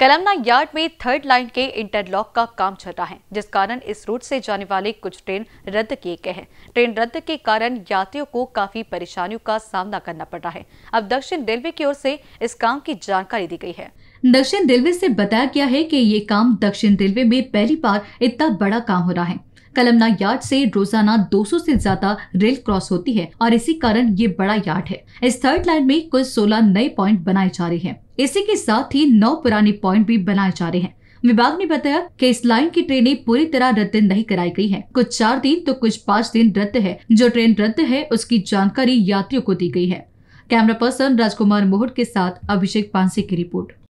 Kalamna yard में third line के interlock का काम चल रहा है जिस कारण इस रूट से जाने वाले कुछ ट्रेन रद्द किए गए हैं ट्रेन रद्द के कारण यात्रियों को काफी परेशानियों का सामना करना पड़ रहा है अब दक्षिण रेलवे की ओर से इस काम की जानकारी दी गई है दक्षिण रेलवे से बताया गया है कि ये काम दक्षिण रेलवे में पहली बार इतना बड़ा काम हो रहा है कलमना यार्ड से रोजाना 200 से ज्यादा रेल क्रॉस होती है और इसी कारण ये बड़ा यार्ड है इस थर्ड लाइन में कुल 16 नए पॉइंट बनाए जा रहे हैं इसी के साथ ही नौ पुराने पॉइंट भी बनाए जा रहे हैं विभाग ने बताया कि इस लाइन की ट्रेनें पूरी तरह रद्द नहीं कराई गई हैं। कुछ चार दिन तो कुछ पाँच दिन रद्द है जो ट्रेन रद्द है उसकी जानकारी यात्रियों को दी गई है कैमरा पर्सन राजकुमार मोहट के साथ अभिषेक पांसी की रिपोर्ट